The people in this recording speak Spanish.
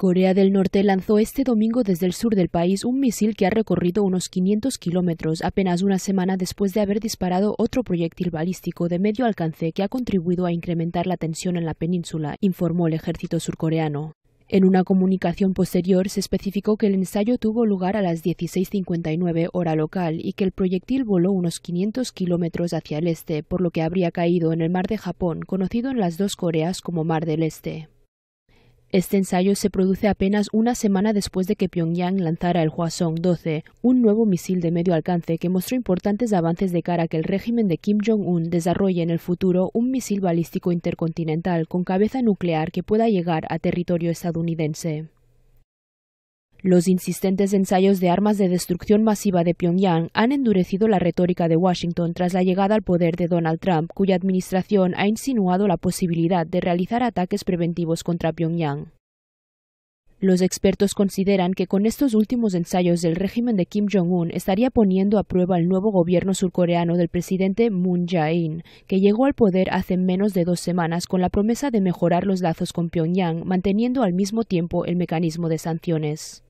Corea del Norte lanzó este domingo desde el sur del país un misil que ha recorrido unos 500 kilómetros apenas una semana después de haber disparado otro proyectil balístico de medio alcance que ha contribuido a incrementar la tensión en la península, informó el ejército surcoreano. En una comunicación posterior se especificó que el ensayo tuvo lugar a las 16.59 hora local y que el proyectil voló unos 500 kilómetros hacia el este, por lo que habría caído en el mar de Japón, conocido en las dos Coreas como Mar del Este. Este ensayo se produce apenas una semana después de que Pyongyang lanzara el Hwasong-12, un nuevo misil de medio alcance que mostró importantes avances de cara a que el régimen de Kim Jong-un desarrolle en el futuro un misil balístico intercontinental con cabeza nuclear que pueda llegar a territorio estadounidense. Los insistentes ensayos de armas de destrucción masiva de Pyongyang han endurecido la retórica de Washington tras la llegada al poder de Donald Trump, cuya administración ha insinuado la posibilidad de realizar ataques preventivos contra Pyongyang. Los expertos consideran que con estos últimos ensayos del régimen de Kim Jong-un estaría poniendo a prueba el nuevo gobierno surcoreano del presidente Moon Jae-in, que llegó al poder hace menos de dos semanas con la promesa de mejorar los lazos con Pyongyang, manteniendo al mismo tiempo el mecanismo de sanciones.